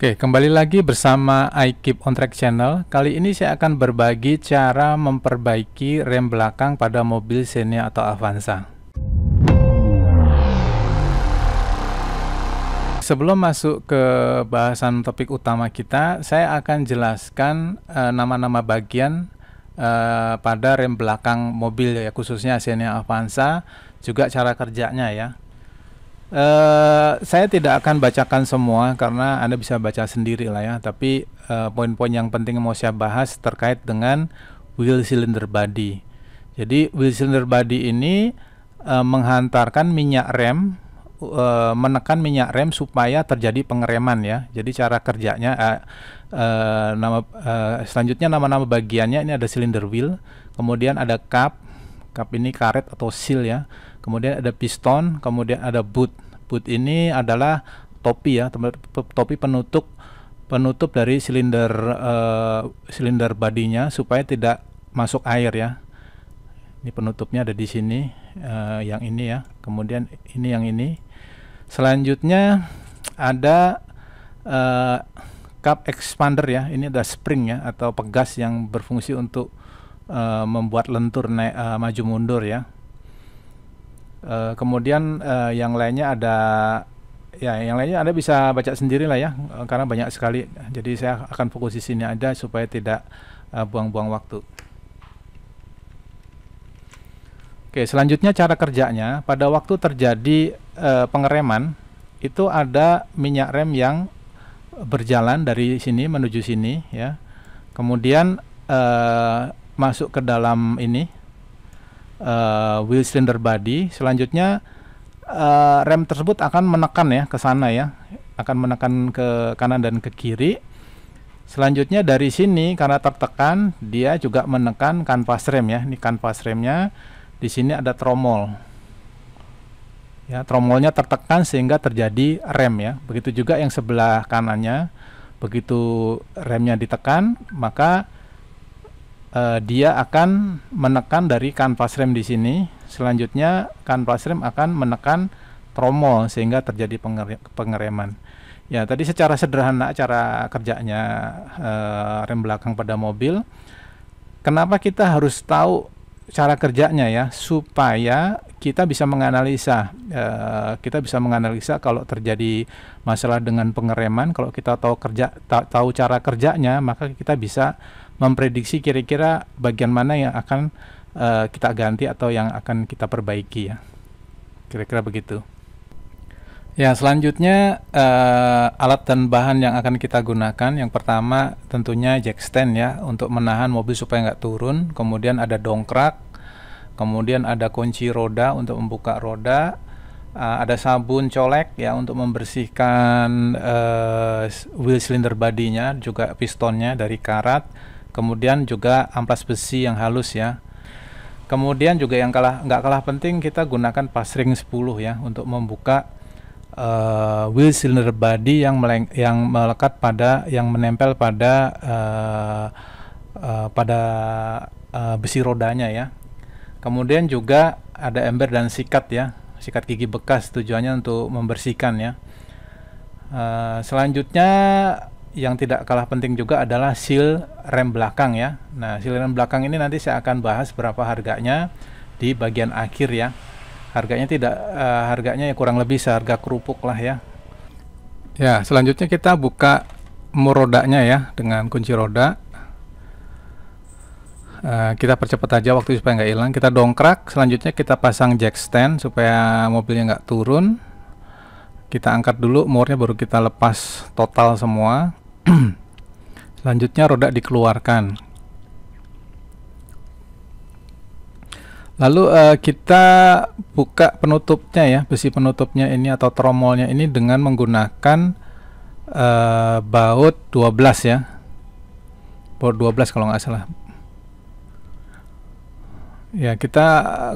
Oke, kembali lagi bersama I Keep On Track Channel. Kali ini saya akan berbagi cara memperbaiki rem belakang pada mobil Xenia atau Avanza. Sebelum masuk ke bahasan topik utama kita, saya akan jelaskan eh, nama-nama e, bagian e, pada rem belakang mobil ya, khususnya Xenia Avanza, juga cara kerjanya ya. Uh, saya tidak akan bacakan semua karena Anda bisa baca sendiri lah ya, tapi poin eh, poin-poin yang penting mau saya bahas terkait dengan wheel cylinder body. Jadi wheel cylinder body ini uh, menghantarkan minyak rem uh, menekan minyak rem supaya terjadi pengereman ya. Jadi cara kerjanya uh, uh, nama uh, selanjutnya nama-nama bagiannya ini ada cylinder wheel, kemudian ada cup. Cup ini karet atau seal ya kemudian ada piston, kemudian ada boot. Boot ini adalah topi ya, topi penutup penutup dari silinder uh, silinder badinya supaya tidak masuk air ya. Ini penutupnya ada di sini uh, yang ini ya. Kemudian ini yang ini. Selanjutnya ada uh, cup expander ya. Ini ada spring ya atau pegas yang berfungsi untuk uh, membuat lentur naik uh, maju mundur ya Eh, kemudian uh, yang lainnya ada ya yang lainnya Anda bisa baca sendiri lah ya eh, karena banyak sekali. Jadi saya akan fokus di sini aja supaya tidak buang-buang uh, waktu. Oke, selanjutnya cara kerjanya pada waktu terjadi uh, pengereman itu ada minyak rem yang berjalan dari sini menuju sini ya. Kemudian uh, masuk ke dalam ini uh, wheel cylinder body. Selanjutnya uh, rem tersebut akan menekan ya ke sana ya, akan menekan ke kanan dan ke kiri. Selanjutnya dari sini karena tertekan dia juga menekan kanvas rem ya. Ini kanvas remnya di sini ada tromol. Ya, tromolnya tertekan sehingga terjadi rem ya. Begitu juga yang sebelah kanannya. Begitu remnya ditekan, maka uh, dia akan menekan dari kanvas rem di sini. Selanjutnya kanvas rem akan menekan tromol sehingga terjadi pengere pengereman. Ya, tadi secara sederhana cara kerjanya uh, rem belakang pada mobil. Kenapa kita harus tahu cara kerjanya ya supaya kita bisa menganalisa e, kita bisa menganalisa kalau terjadi masalah dengan pengereman kalau kita tahu kerja tahu cara kerjanya maka kita bisa memprediksi kira-kira bagian mana yang akan uh, kita ganti atau yang akan kita perbaiki ya. Kira-kira begitu. Ya, selanjutnya uh, alat dan bahan yang akan kita gunakan. Yang pertama tentunya jack stand ya untuk menahan mobil supaya nggak turun. Kemudian ada dongkrak, kemudian ada kunci roda untuk membuka roda. Uh, ada sabun colek ya untuk membersihkan uh, wheel cylinder badinya juga pistonnya dari karat kemudian juga amplas besi yang halus ya kemudian juga yang kalah nggak kalah penting kita gunakan pasring 10 ya untuk membuka uh, wheel cylinder body yang meleng yang melekat pada yang menempel pada uh, uh, pada uh, besi rodanya ya kemudian juga ada ember dan sikat ya sikat gigi bekas tujuannya untuk membersihkan ya uh, selanjutnya yang tidak kalah penting juga adalah seal rem belakang ya. Nah, seal rem belakang ini nanti saya akan bahas berapa harganya di bagian akhir ya. Harganya tidak uh, harganya ya kurang lebih seharga kerupuk lah ya. Ya, selanjutnya kita buka rodanya ya dengan kunci roda. Uh, kita percepat aja waktu supaya nggak hilang. Kita dongkrak, selanjutnya kita pasang jack stand supaya mobilnya nggak turun kita angkat dulu murnya baru kita lepas total semua Selanjutnya roda dikeluarkan. Lalu uh, kita buka penutupnya ya, besi penutupnya ini atau tromolnya ini dengan menggunakan uh, baut 12 ya. Baut 12 kalau nggak salah. Ya, kita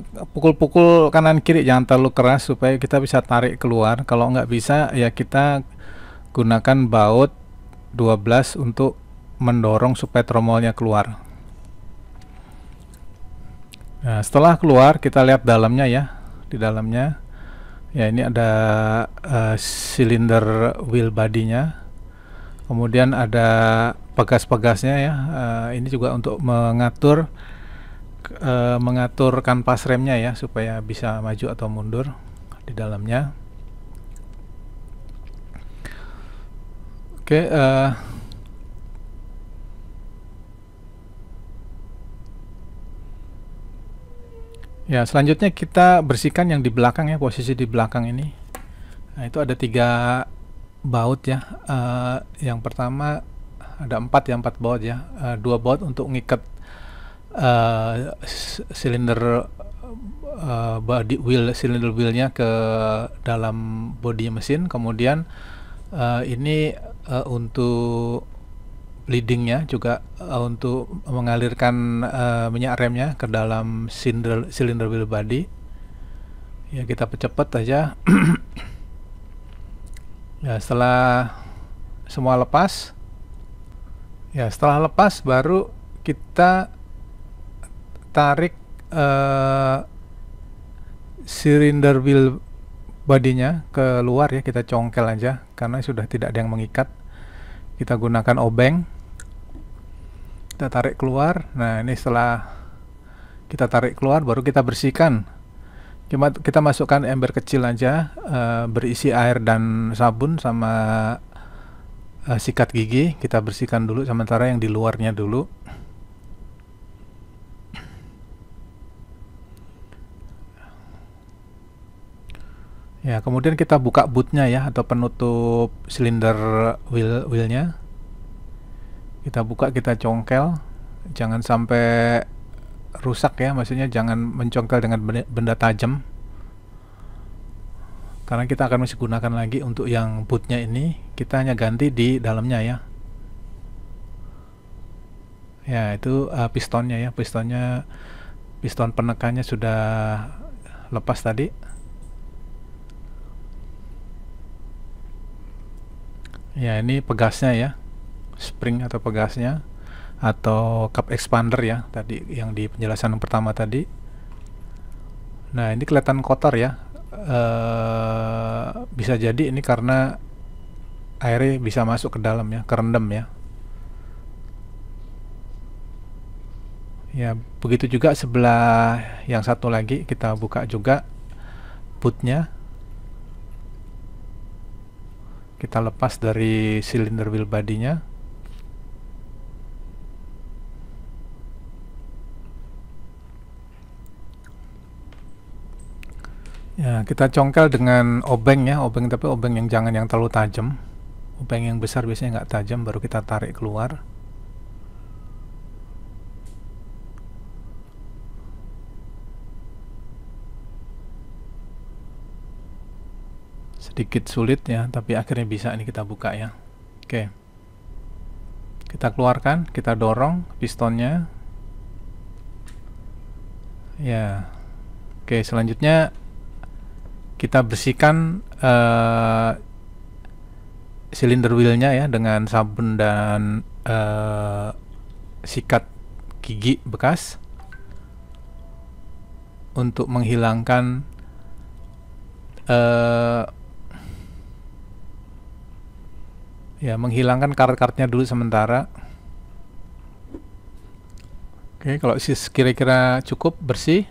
eh, pukul-pukul kanan kiri jangan terlalu keras supaya kita bisa tarik keluar. Kalau nggak bisa ya kita gunakan baut 12 untuk mendorong supaya tromolnya keluar. Nah, setelah keluar kita lihat dalamnya ya. Di dalamnya ya ini ada uh, silinder wheel nya Kemudian ada pegas-pegasnya ya. Uh, ini juga untuk mengatur uh, mengatur kanvas remnya ya supaya bisa maju atau mundur di dalamnya. Oke, okay, uh, eh. Ya, selanjutnya kita bersihkan yang di belakang ya, posisi di belakang ini. Nah, itu ada tiga baut ya. Uh, yang pertama ada empat ya, empat baut ya. Uh, dua baut untuk ngikat uh, silinder uh, body wheel, silinder wheelnya ke dalam bodi mesin. Kemudian uh, ini uh, untuk leadingnya juga uh, untuk mengalirkan uh, minyak remnya ke dalam silinder silinder wheel body ya kita percepat aja ya setelah semua lepas ya setelah lepas baru kita tarik uh, silinder wheel bodinya keluar ya kita congkel aja karena sudah tidak ada yang mengikat kita gunakan obeng kita tarik keluar nah ini setelah kita tarik keluar baru kita bersihkan kita masukkan ember kecil aja eh, berisi air dan sabun sama eh, sikat gigi kita bersihkan dulu sementara yang di luarnya dulu Ya, kemudian kita buka bootnya ya atau penutup silinder wheel wheelnya. Kita buka, kita congkel, jangan sampai rusak ya, maksudnya jangan mencongkel dengan benda, tajam. Karena kita akan masih gunakan lagi untuk yang bootnya ini, kita hanya ganti di dalamnya ya. Ya, itu uh, pistonnya ya, pistonnya piston penekannya sudah lepas tadi ya ini pegasnya ya spring atau pegasnya atau cup expander ya tadi yang di penjelasan pertama tadi nah ini kelihatan kotor ya e, bisa jadi ini karena airnya bisa masuk ke dalam ya kerendam ya ya begitu juga sebelah yang satu lagi kita buka juga putnya kita lepas dari silinder wheel nya ya kita congkel dengan obeng ya obeng tapi obeng yang jangan yang terlalu tajam obeng yang besar biasanya nggak tajam baru kita tarik keluar sedikit sulit ya tapi akhirnya bisa ini kita buka ya oke kita keluarkan kita dorong pistonnya ya oke selanjutnya kita bersihkan uh, silinder wheelnya ya dengan sabun dan uh, sikat gigi bekas untuk menghilangkan uh, ya menghilangkan card-cardnya dulu sementara oke kalau kira-kira cukup bersih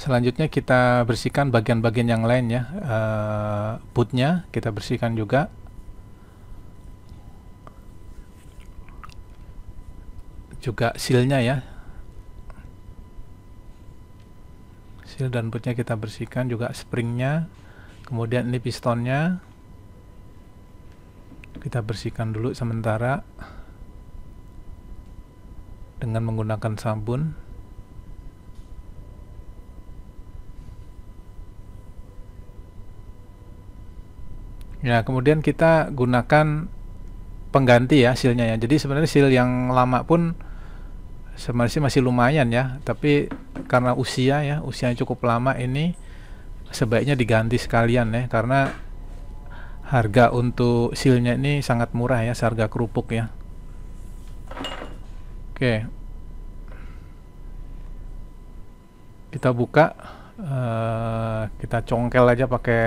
selanjutnya kita bersihkan bagian-bagian yang lain ya e, eh, bootnya kita bersihkan juga juga sealnya ya seal dan bootnya kita bersihkan juga springnya kemudian ini pistonnya kita bersihkan dulu sementara dengan menggunakan sabun ya kemudian kita gunakan pengganti ya silnya ya jadi sebenarnya sil yang lama pun sebenarnya masih lumayan ya tapi karena usia ya usianya cukup lama ini sebaiknya diganti sekalian ya karena harga untuk sealnya ini sangat murah ya seharga kerupuk ya oke kita buka uh, kita congkel aja pakai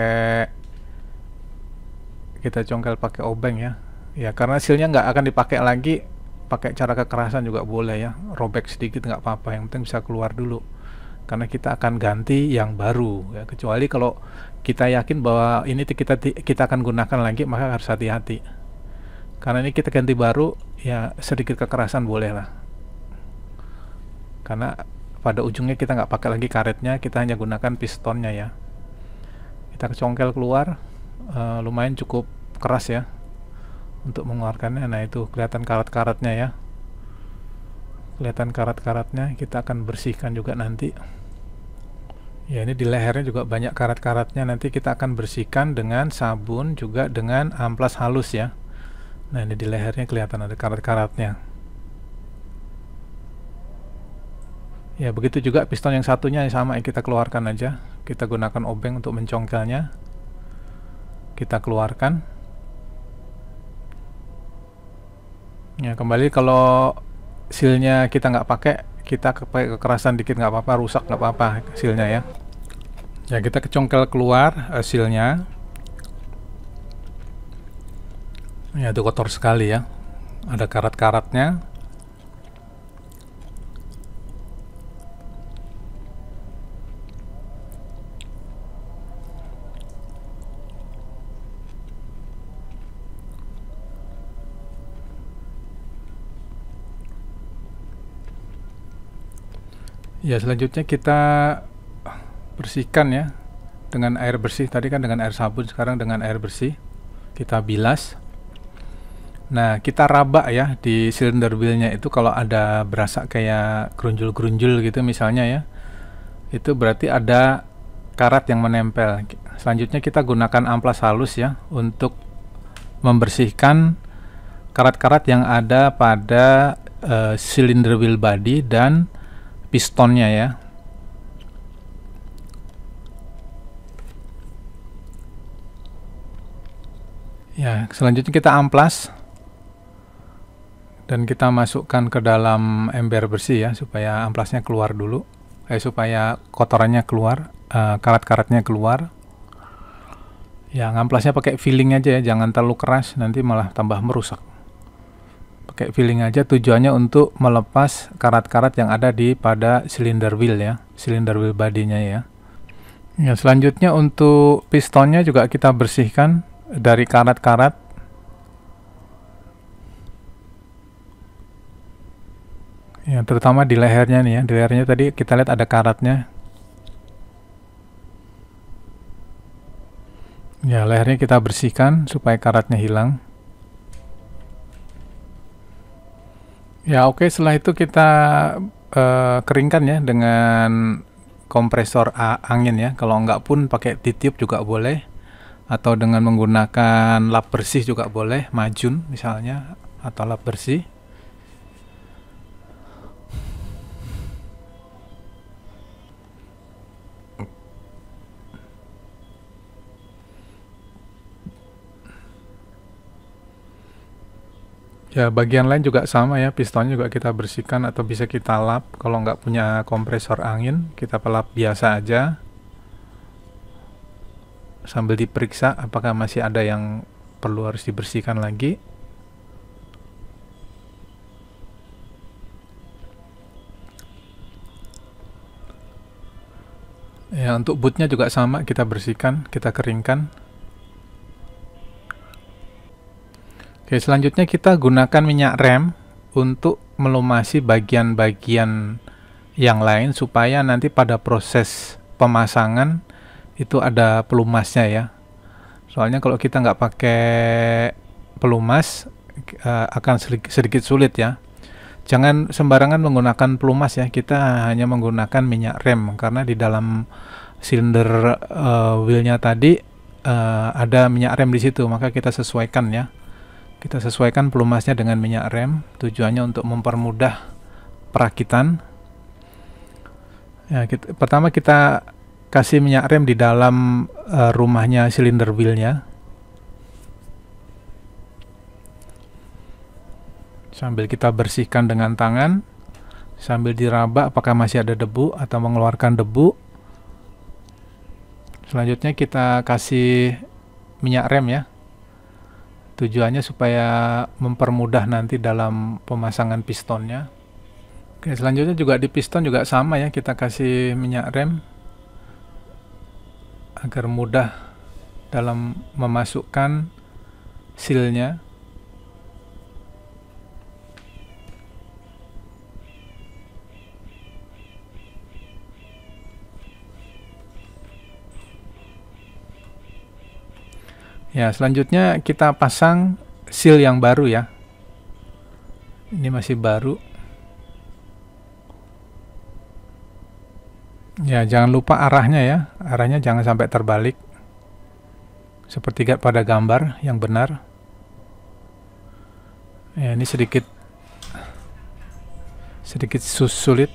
kita congkel pakai obeng ya ya karena sealnya nggak akan dipakai lagi pakai cara kekerasan juga boleh ya robek sedikit nggak apa-apa yang penting bisa keluar dulu karena kita akan ganti yang baru ya kecuali kalau kita yakin bahwa ini kita kita akan gunakan lagi maka harus hati-hati karena ini kita ganti baru ya sedikit kekerasan boleh lah karena pada ujungnya kita nggak pakai lagi karetnya kita hanya gunakan pistonnya ya kita congkel keluar uh, lumayan cukup keras ya untuk mengeluarkannya nah itu kelihatan karat-karatnya ya kelihatan karat-karatnya kita akan bersihkan juga nanti Ya, ini di lehernya juga banyak karat-karatnya. Nanti kita akan bersihkan dengan sabun juga dengan amplas halus ya. Nah, ini di lehernya kelihatan ada karat-karatnya. Ya, begitu juga piston yang satunya sama yang kita keluarkan aja. Kita gunakan obeng untuk mencongkelnya. Kita keluarkan. Ya, kembali kalau silnya kita nggak pakai, kita pakai kekerasan dikit nggak apa-apa rusak nggak apa-apa hasilnya ya ya kita kecongkel keluar hasilnya ya itu kotor sekali ya ada karat-karatnya Ya, selanjutnya kita bersihkan ya dengan air bersih. Tadi kan dengan air sabun, sekarang dengan air bersih. Kita bilas. Nah, kita raba ya di silinder wheelnya itu kalau ada berasa kayak gerunjul-gerunjul gitu misalnya ya. Itu berarti ada karat yang menempel. Selanjutnya kita gunakan amplas halus ya untuk membersihkan karat-karat yang ada pada uh, silinder wheel body dan pistonnya ya ya selanjutnya kita amplas dan kita masukkan ke dalam ember bersih ya supaya amplasnya keluar dulu eh supaya kotorannya keluar uh, karat-karatnya keluar ya amplasnya pakai feeling aja ya jangan terlalu keras nanti malah tambah merusak pakai feeling aja tujuannya untuk melepas karat-karat yang ada di pada silinder wheel ya silinder wheel badinya ya ya selanjutnya untuk pistonnya juga kita bersihkan dari karat-karat ya terutama di lehernya nih ya di lehernya tadi kita lihat ada karatnya ya lehernya kita bersihkan supaya karatnya hilang Ya oke okay. setelah itu kita uh, keringkan ya dengan kompresor angin ya. Kalau enggak pun pakai titip juga boleh atau dengan menggunakan lap bersih juga boleh, majun misalnya atau lap bersih. Ya, bagian lain juga sama ya, pistonnya juga kita bersihkan atau bisa kita lap. Kalau nggak punya kompresor angin, kita pelap biasa aja. Sambil diperiksa apakah masih ada yang perlu harus dibersihkan lagi. Ya, untuk bootnya juga sama, kita bersihkan, kita keringkan. Oke, selanjutnya kita gunakan minyak rem untuk melumasi bagian-bagian yang lain supaya nanti pada proses pemasangan itu ada pelumasnya ya. Soalnya kalau kita nggak pakai pelumas eh, akan sedikit sulit ya. Jangan sembarangan menggunakan pelumas ya. Kita hanya menggunakan minyak rem karena di dalam silinder uh, wheelnya tadi uh, ada minyak rem di situ, maka kita sesuaikan ya kita sesuaikan pelumasnya dengan minyak rem, tujuannya untuk mempermudah perakitan. Ya, kita, pertama kita kasih minyak rem di dalam uh, rumahnya silinder wheelnya. Sambil kita bersihkan dengan tangan, sambil diraba apakah masih ada debu atau mengeluarkan debu. Selanjutnya kita kasih minyak rem ya tujuannya supaya mempermudah nanti dalam pemasangan pistonnya oke selanjutnya juga di piston juga sama ya kita kasih minyak rem agar mudah dalam memasukkan sealnya Ya, selanjutnya kita pasang seal yang baru ya. Ini masih baru. Ya, jangan lupa arahnya ya. Arahnya jangan sampai terbalik. Seperti pada gambar yang benar. Ya, ini sedikit sedikit sulit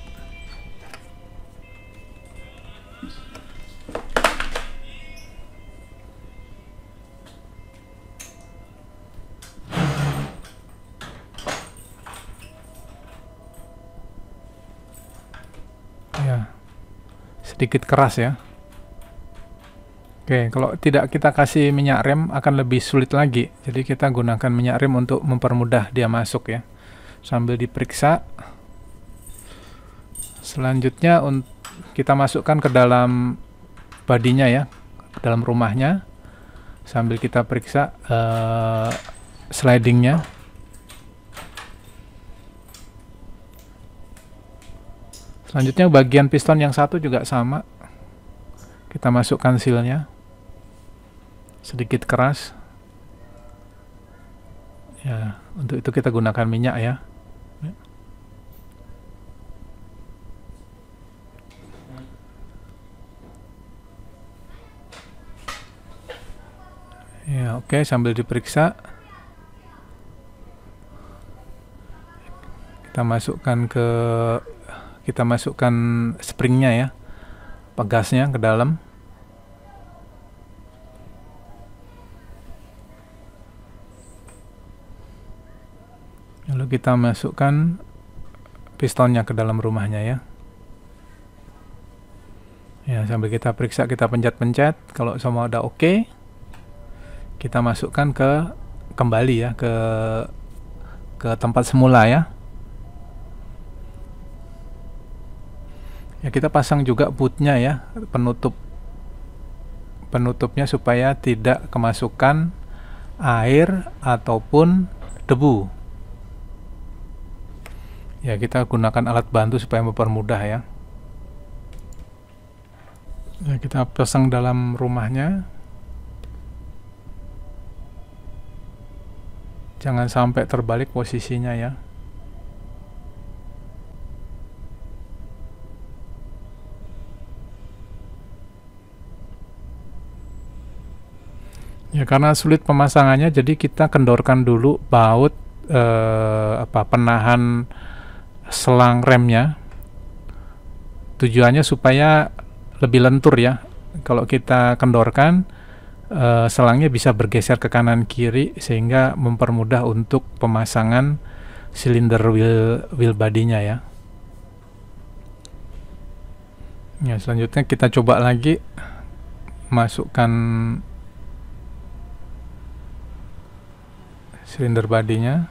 sedikit keras ya. Oke, kalau tidak kita kasih minyak rem akan lebih sulit lagi. Jadi kita gunakan minyak rem untuk mempermudah dia masuk ya. Sambil diperiksa. Selanjutnya kita masukkan ke dalam badinya ya, ke dalam rumahnya. Sambil kita periksa uh, slidingnya. selanjutnya bagian piston yang satu juga sama kita masukkan sealnya sedikit keras ya untuk itu kita gunakan minyak ya ya oke okay, sambil diperiksa kita masukkan ke kita masukkan springnya ya pegasnya ke dalam lalu kita masukkan pistonnya ke dalam rumahnya ya ya sambil kita periksa kita pencet-pencet kalau semua udah oke okay, kita masukkan ke kembali ya ke ke tempat semula ya ya kita pasang juga bootnya ya penutup penutupnya supaya tidak kemasukan air ataupun debu ya kita gunakan alat bantu supaya mempermudah ya ya kita pasang dalam rumahnya jangan sampai terbalik posisinya ya Ya karena sulit pemasangannya jadi kita kendorkan dulu baut eh, apa penahan selang remnya. Tujuannya supaya lebih lentur ya. Kalau kita kendorkan eh, selangnya bisa bergeser ke kanan kiri sehingga mempermudah untuk pemasangan silinder wheel wheel bodynya ya. Ya selanjutnya kita coba lagi masukkan silinder bodinya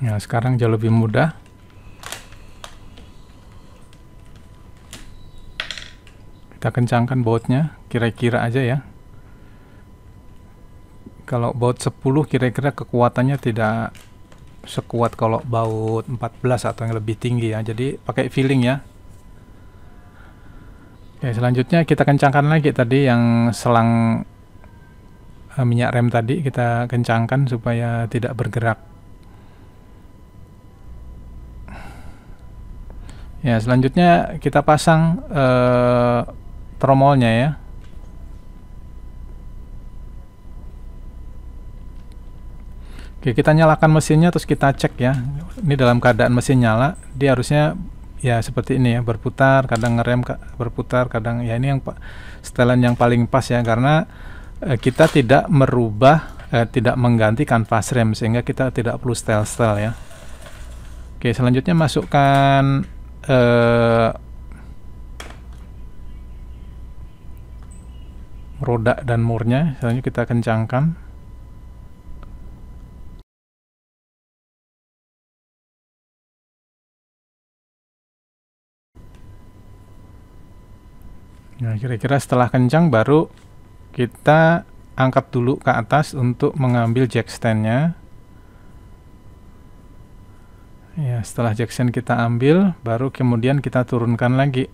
Nah, sekarang jauh lebih mudah. Kita kencangkan bautnya, kira-kira aja ya. Kalau baut 10 kira-kira kekuatannya tidak sekuat kalau baut 14 atau yang lebih tinggi ya. Jadi pakai feeling ya. Oke, selanjutnya kita kencangkan lagi tadi yang selang eh, minyak rem tadi kita kencangkan supaya tidak bergerak Ya, selanjutnya kita pasang eh, tromolnya ya. Oke, kita nyalakan mesinnya terus kita cek ya. Ini dalam keadaan mesin nyala, dia harusnya ya seperti ini ya, berputar, kadang ngerem berputar, kadang ya ini yang setelan yang paling pas ya karena eh, kita tidak merubah eh, tidak mengganti kanvas rem sehingga kita tidak perlu setel-setel ya. Oke, selanjutnya masukkan uh, roda dan murnya selanjutnya kita kencangkan nah kira-kira setelah kencang baru kita angkat dulu ke atas untuk mengambil jack standnya Ya, setelah Jackson kita ambil, baru kemudian kita turunkan lagi.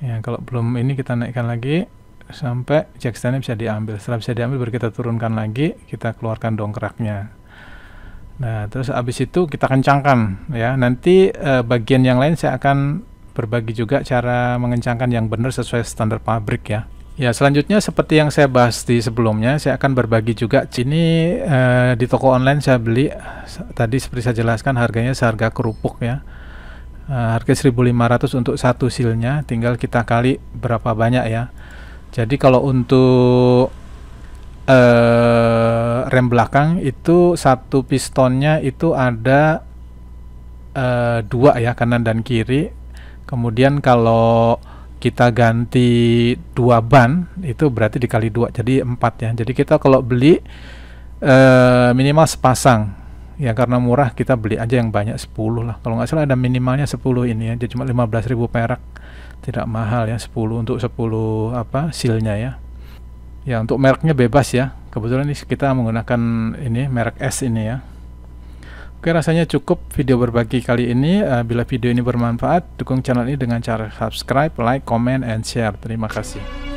Ya, kalau belum ini kita naikkan lagi sampai Jacksonnya bisa diambil. Setelah bisa diambil, baru kita turunkan lagi, kita keluarkan dongkraknya. Nah, terus habis itu kita kencangkan ya. Nanti eh, bagian yang lain saya akan berbagi juga cara mengencangkan yang benar sesuai standar pabrik ya. Ya, selanjutnya seperti yang saya bahas di sebelumnya, saya akan berbagi juga. Ini eh, di toko online saya beli tadi seperti saya jelaskan harganya seharga kerupuk ya. Eh, harga 1.500 untuk satu silnya, tinggal kita kali berapa banyak ya. Jadi kalau untuk eh, rem belakang itu satu pistonnya itu ada eh, dua ya kanan dan kiri. Kemudian kalau kita ganti dua ban itu berarti dikali dua jadi empat ya jadi kita kalau beli eh, minimal sepasang ya karena murah kita beli aja yang banyak 10 lah kalau nggak salah ada minimalnya 10 ini ya jadi cuma 15.000 perak tidak mahal ya 10 untuk 10 apa silnya ya ya untuk mereknya bebas ya kebetulan ini kita menggunakan ini merek S ini ya Oke rasanya cukup video berbagi kali ini. Eh, bila video ini bermanfaat, dukung channel ini dengan cara subscribe, like, comment, and share. Terima kasih.